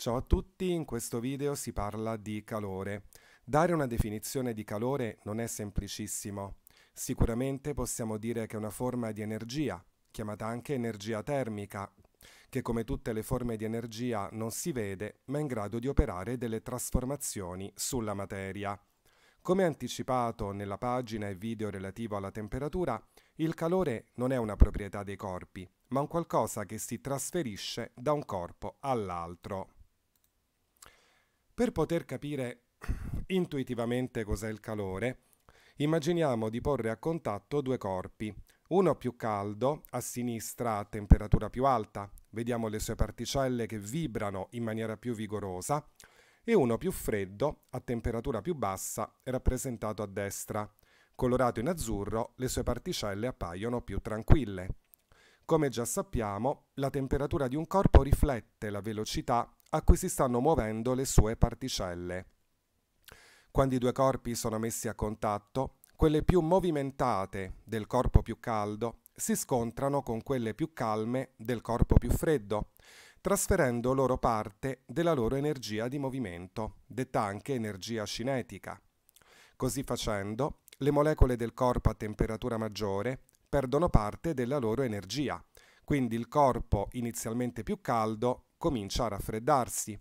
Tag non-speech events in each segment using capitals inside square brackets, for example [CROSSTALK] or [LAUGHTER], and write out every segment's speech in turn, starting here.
Ciao a tutti, in questo video si parla di calore. Dare una definizione di calore non è semplicissimo. Sicuramente possiamo dire che è una forma di energia, chiamata anche energia termica, che come tutte le forme di energia non si vede, ma è in grado di operare delle trasformazioni sulla materia. Come anticipato nella pagina e video relativo alla temperatura, il calore non è una proprietà dei corpi, ma un qualcosa che si trasferisce da un corpo all'altro. Per poter capire [CLEARS THROAT] intuitivamente cos'è il calore, immaginiamo di porre a contatto due corpi, uno più caldo, a sinistra a temperatura più alta, vediamo le sue particelle che vibrano in maniera più vigorosa, e uno più freddo, a temperatura più bassa, rappresentato a destra. Colorato in azzurro, le sue particelle appaiono più tranquille. Come già sappiamo, la temperatura di un corpo riflette la velocità a cui si stanno muovendo le sue particelle. Quando i due corpi sono messi a contatto, quelle più movimentate del corpo più caldo si scontrano con quelle più calme del corpo più freddo, trasferendo loro parte della loro energia di movimento, detta anche energia cinetica. Così facendo, le molecole del corpo a temperatura maggiore perdono parte della loro energia, quindi il corpo inizialmente più caldo comincia a raffreddarsi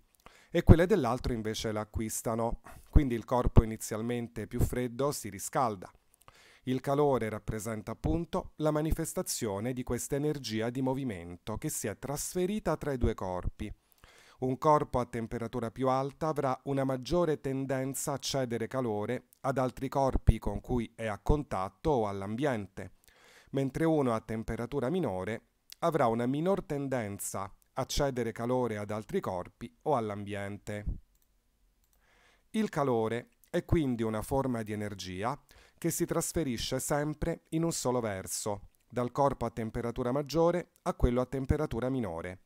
e quelle dell'altro invece l'acquistano. Quindi il corpo inizialmente più freddo si riscalda. Il calore rappresenta appunto la manifestazione di questa energia di movimento che si è trasferita tra i due corpi. Un corpo a temperatura più alta avrà una maggiore tendenza a cedere calore ad altri corpi con cui è a contatto o all'ambiente, mentre uno a temperatura minore avrà una minor tendenza accedere calore ad altri corpi o all'ambiente. Il calore è quindi una forma di energia che si trasferisce sempre in un solo verso, dal corpo a temperatura maggiore a quello a temperatura minore,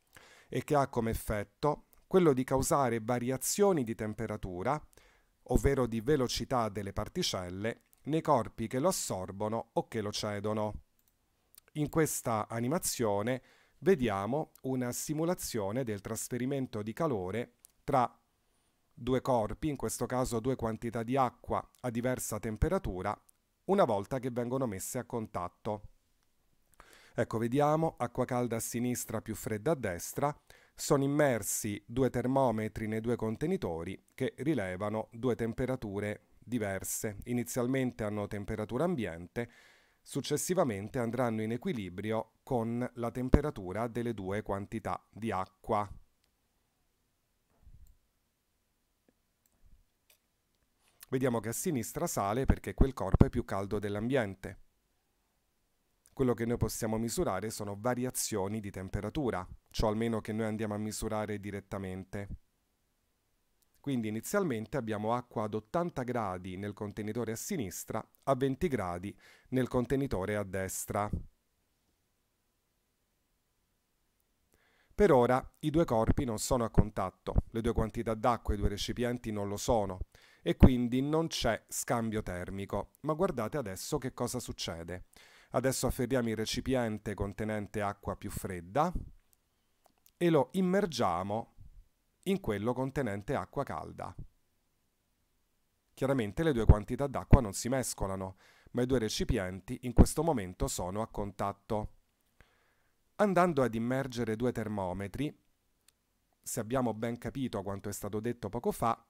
e che ha come effetto quello di causare variazioni di temperatura, ovvero di velocità delle particelle, nei corpi che lo assorbono o che lo cedono. In questa animazione vediamo una simulazione del trasferimento di calore tra due corpi, in questo caso due quantità di acqua a diversa temperatura, una volta che vengono messe a contatto. Ecco, vediamo acqua calda a sinistra più fredda a destra, sono immersi due termometri nei due contenitori che rilevano due temperature diverse. Inizialmente hanno temperatura ambiente, Successivamente andranno in equilibrio con la temperatura delle due quantità di acqua. Vediamo che a sinistra sale perché quel corpo è più caldo dell'ambiente. Quello che noi possiamo misurare sono variazioni di temperatura, ciò almeno che noi andiamo a misurare direttamente. Quindi inizialmente abbiamo acqua ad 80 gradi nel contenitore a sinistra, a 20 gradi nel contenitore a destra. Per ora i due corpi non sono a contatto, le due quantità d'acqua e i due recipienti non lo sono e quindi non c'è scambio termico. Ma guardate adesso che cosa succede. Adesso afferriamo il recipiente contenente acqua più fredda e lo immergiamo in quello contenente acqua calda. Chiaramente le due quantità d'acqua non si mescolano, ma i due recipienti in questo momento sono a contatto. Andando ad immergere due termometri, se abbiamo ben capito quanto è stato detto poco fa,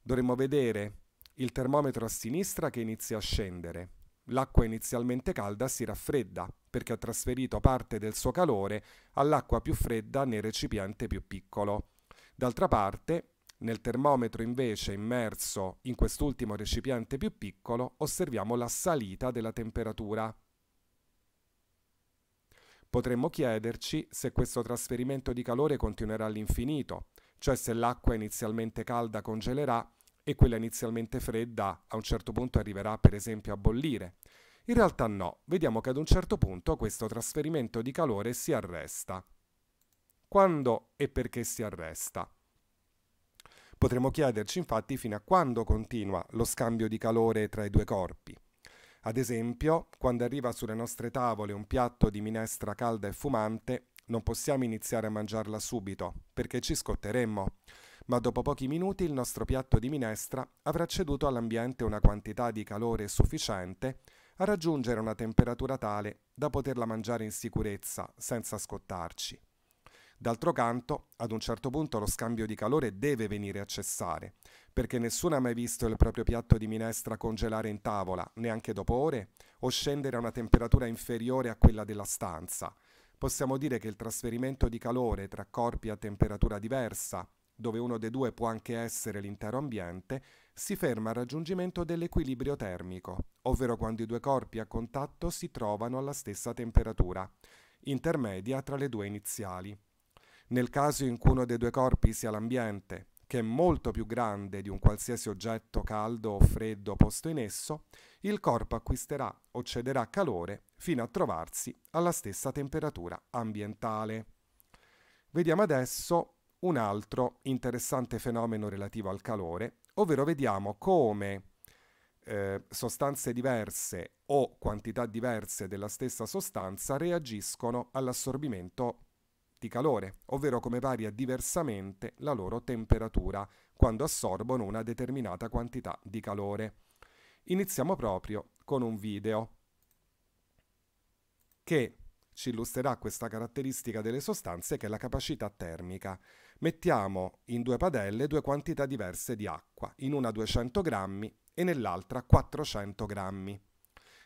dovremmo vedere il termometro a sinistra che inizia a scendere. L'acqua inizialmente calda si raffredda perché ha trasferito parte del suo calore all'acqua più fredda nel recipiente più piccolo. D'altra parte, nel termometro invece immerso in quest'ultimo recipiente più piccolo osserviamo la salita della temperatura. Potremmo chiederci se questo trasferimento di calore continuerà all'infinito, cioè se l'acqua inizialmente calda congelerà e quella inizialmente fredda a un certo punto arriverà per esempio a bollire. In realtà no, vediamo che ad un certo punto questo trasferimento di calore si arresta quando e perché si arresta. Potremmo chiederci infatti fino a quando continua lo scambio di calore tra i due corpi. Ad esempio, quando arriva sulle nostre tavole un piatto di minestra calda e fumante, non possiamo iniziare a mangiarla subito, perché ci scotteremmo. Ma dopo pochi minuti il nostro piatto di minestra avrà ceduto all'ambiente una quantità di calore sufficiente a raggiungere una temperatura tale da poterla mangiare in sicurezza, senza scottarci. D'altro canto, ad un certo punto lo scambio di calore deve venire a cessare, perché nessuno ha mai visto il proprio piatto di minestra congelare in tavola, neanche dopo ore, o scendere a una temperatura inferiore a quella della stanza. Possiamo dire che il trasferimento di calore tra corpi a temperatura diversa, dove uno dei due può anche essere l'intero ambiente, si ferma al raggiungimento dell'equilibrio termico, ovvero quando i due corpi a contatto si trovano alla stessa temperatura, intermedia tra le due iniziali nel caso in cui uno dei due corpi sia l'ambiente, che è molto più grande di un qualsiasi oggetto caldo o freddo posto in esso, il corpo acquisterà o cederà calore fino a trovarsi alla stessa temperatura ambientale. Vediamo adesso un altro interessante fenomeno relativo al calore, ovvero vediamo come eh, sostanze diverse o quantità diverse della stessa sostanza reagiscono all'assorbimento di calore, ovvero come varia diversamente la loro temperatura quando assorbono una determinata quantità di calore. Iniziamo proprio con un video che ci illustrerà questa caratteristica delle sostanze che è la capacità termica. Mettiamo in due padelle due quantità diverse di acqua, in una 200 grammi e nell'altra 400 grammi.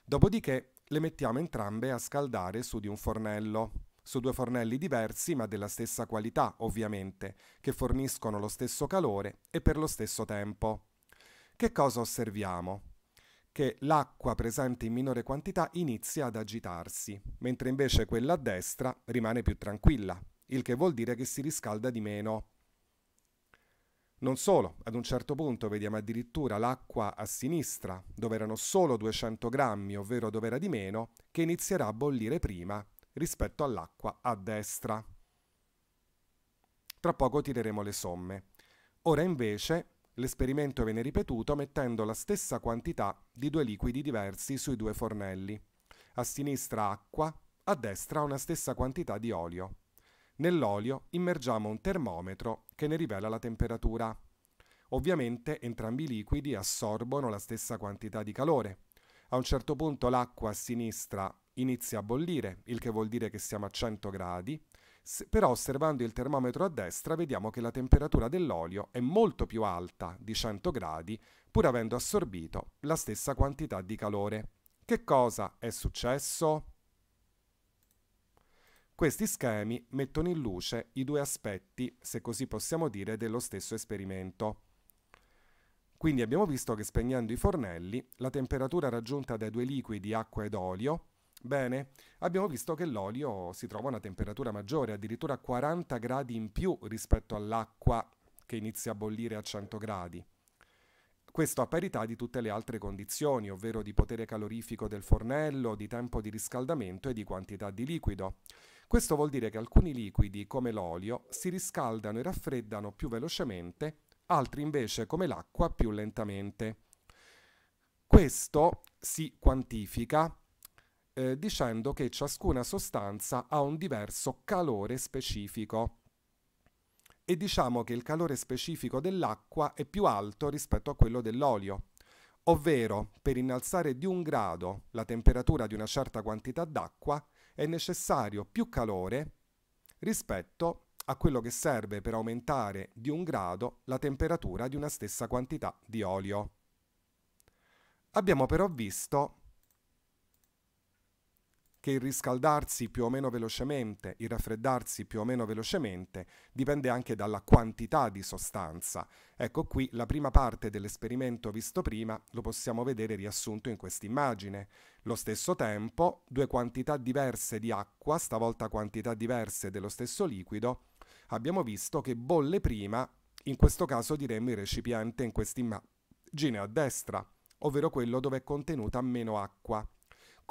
Dopodiché le mettiamo entrambe a scaldare su di un fornello su due fornelli diversi ma della stessa qualità ovviamente, che forniscono lo stesso calore e per lo stesso tempo. Che cosa osserviamo? Che l'acqua presente in minore quantità inizia ad agitarsi, mentre invece quella a destra rimane più tranquilla, il che vuol dire che si riscalda di meno. Non solo, ad un certo punto vediamo addirittura l'acqua a sinistra, dove erano solo 200 grammi, ovvero dove era di meno, che inizierà a bollire prima rispetto all'acqua a destra. Tra poco tireremo le somme. Ora invece l'esperimento viene ripetuto mettendo la stessa quantità di due liquidi diversi sui due fornelli. A sinistra acqua, a destra una stessa quantità di olio. Nell'olio immergiamo un termometro che ne rivela la temperatura. Ovviamente entrambi i liquidi assorbono la stessa quantità di calore. A un certo punto l'acqua a sinistra inizia a bollire, il che vuol dire che siamo a 100 gradi, S- però osservando il termometro a destra vediamo che la temperatura dell'olio è molto più alta di 100 gradi pur avendo assorbito la stessa quantità di calore. Che cosa è successo? Questi schemi mettono in luce i due aspetti, se così possiamo dire, dello stesso esperimento. Quindi abbiamo visto che spegnendo i fornelli la temperatura raggiunta dai due liquidi acqua ed olio Bene, abbiamo visto che l'olio si trova a una temperatura maggiore, addirittura 40 gradi in più rispetto all'acqua che inizia a bollire a 100 gradi. Questo a parità di tutte le altre condizioni, ovvero di potere calorifico del fornello, di tempo di riscaldamento e di quantità di liquido. Questo vuol dire che alcuni liquidi, come l'olio, si riscaldano e raffreddano più velocemente, altri invece, come l'acqua, più lentamente. Questo si quantifica eh, dicendo che ciascuna sostanza ha un diverso calore specifico. E diciamo che il calore specifico dell'acqua è più alto rispetto a quello dell'olio. Ovvero, per innalzare di un grado la temperatura di una certa quantità d'acqua è necessario più calore rispetto a quello che serve per aumentare di un grado la temperatura di una stessa quantità di olio. Abbiamo però visto che il riscaldarsi più o meno velocemente, il raffreddarsi più o meno velocemente, dipende anche dalla quantità di sostanza. Ecco qui la prima parte dell'esperimento visto prima lo possiamo vedere riassunto in quest'immagine. Lo stesso tempo, due quantità diverse di acqua, stavolta quantità diverse dello stesso liquido, abbiamo visto che bolle prima, in questo caso diremmo il recipiente in quest'immagine a destra, ovvero quello dove è contenuta meno acqua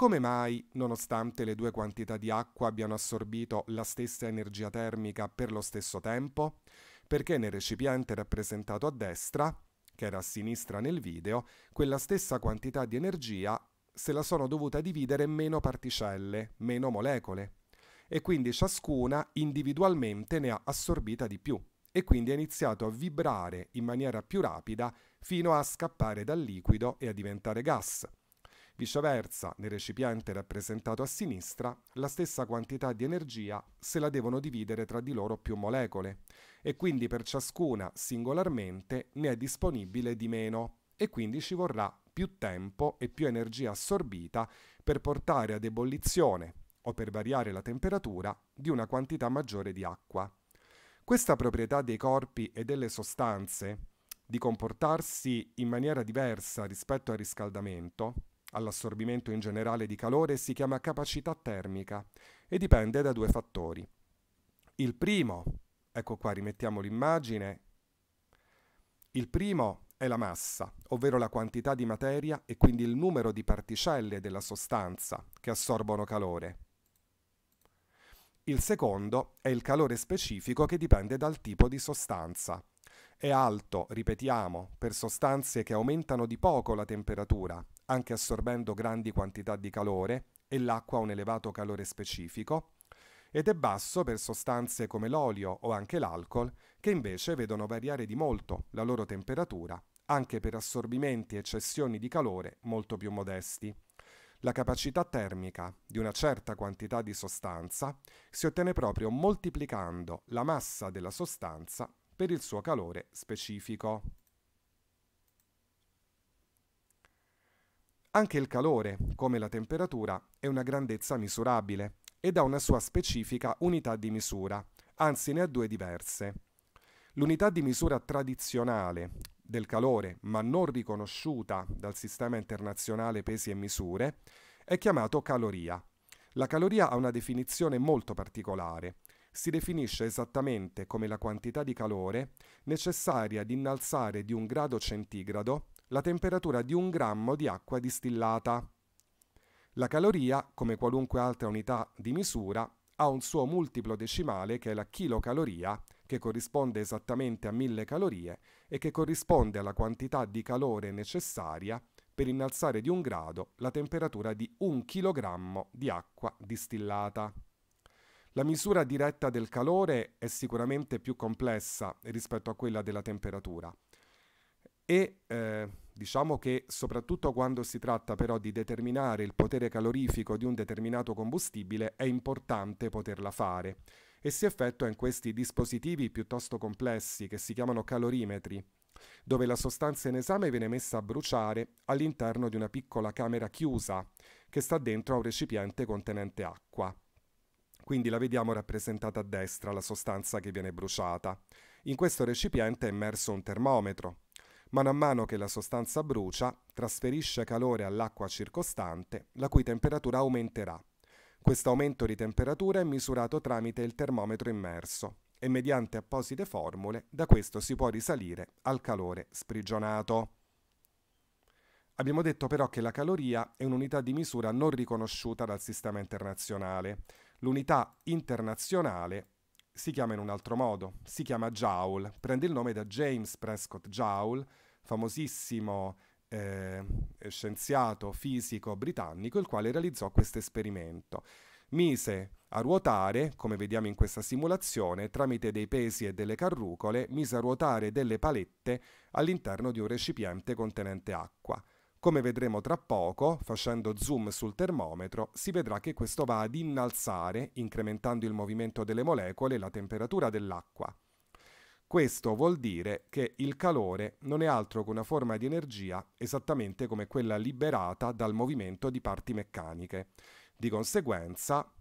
come mai, nonostante le due quantità di acqua abbiano assorbito la stessa energia termica per lo stesso tempo? Perché nel recipiente rappresentato a destra, che era a sinistra nel video, quella stessa quantità di energia se la sono dovuta dividere meno particelle, meno molecole, e quindi ciascuna individualmente ne ha assorbita di più, e quindi ha iniziato a vibrare in maniera più rapida fino a scappare dal liquido e a diventare gas Viceversa, nel recipiente rappresentato a sinistra, la stessa quantità di energia se la devono dividere tra di loro più molecole e quindi per ciascuna singolarmente ne è disponibile di meno e quindi ci vorrà più tempo e più energia assorbita per portare ad ebollizione o per variare la temperatura di una quantità maggiore di acqua. Questa proprietà dei corpi e delle sostanze di comportarsi in maniera diversa rispetto al riscaldamento all'assorbimento in generale di calore si chiama capacità termica e dipende da due fattori. Il primo, ecco qua rimettiamo l'immagine, il primo è la massa, ovvero la quantità di materia e quindi il numero di particelle della sostanza che assorbono calore. Il secondo è il calore specifico che dipende dal tipo di sostanza. È alto, ripetiamo, per sostanze che aumentano di poco la temperatura, anche assorbendo grandi quantità di calore e l'acqua ha un elevato calore specifico, ed è basso per sostanze come l'olio o anche l'alcol, che invece vedono variare di molto la loro temperatura, anche per assorbimenti e cessioni di calore molto più modesti. La capacità termica di una certa quantità di sostanza si ottiene proprio moltiplicando la massa della sostanza per il suo calore specifico. Anche il calore, come la temperatura, è una grandezza misurabile ed ha una sua specifica unità di misura, anzi ne ha due diverse. L'unità di misura tradizionale del calore, ma non riconosciuta dal sistema internazionale pesi e misure, è chiamato caloria. La caloria ha una definizione molto particolare. Si definisce esattamente come la quantità di calore necessaria ad innalzare di un grado centigrado la temperatura di un grammo di acqua distillata. La caloria, come qualunque altra unità di misura, ha un suo multiplo decimale che è la chilocaloria, che corrisponde esattamente a 1000 calorie e che corrisponde alla quantità di calore necessaria per innalzare di un grado la temperatura di un chilogrammo di acqua distillata. La misura diretta del calore è sicuramente più complessa rispetto a quella della temperatura, e eh, diciamo che soprattutto quando si tratta però di determinare il potere calorifico di un determinato combustibile è importante poterla fare e si effettua in questi dispositivi piuttosto complessi che si chiamano calorimetri dove la sostanza in esame viene messa a bruciare all'interno di una piccola camera chiusa che sta dentro a un recipiente contenente acqua. Quindi la vediamo rappresentata a destra, la sostanza che viene bruciata. In questo recipiente è immerso un termometro. Man mano che la sostanza brucia, trasferisce calore all'acqua circostante, la cui temperatura aumenterà. Questo aumento di temperatura è misurato tramite il termometro immerso e mediante apposite formule da questo si può risalire al calore sprigionato. Abbiamo detto però che la caloria è un'unità di misura non riconosciuta dal sistema internazionale. L'unità internazionale si chiama in un altro modo, si chiama Joule, prende il nome da James Prescott Joule, famosissimo eh, scienziato fisico britannico, il quale realizzò questo esperimento. Mise a ruotare, come vediamo in questa simulazione, tramite dei pesi e delle carrucole, mise a ruotare delle palette all'interno di un recipiente contenente acqua. Come vedremo tra poco, facendo zoom sul termometro, si vedrà che questo va ad innalzare, incrementando il movimento delle molecole, la temperatura dell'acqua. Questo vuol dire che il calore non è altro che una forma di energia esattamente come quella liberata dal movimento di parti meccaniche. Di conseguenza,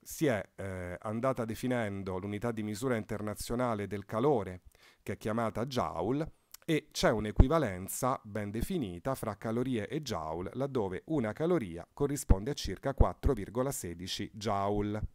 si è eh, andata definendo l'unità di misura internazionale del calore, che è chiamata Joule, e c'è un'equivalenza ben definita fra calorie e joule, laddove una caloria corrisponde a circa 4,16 joule.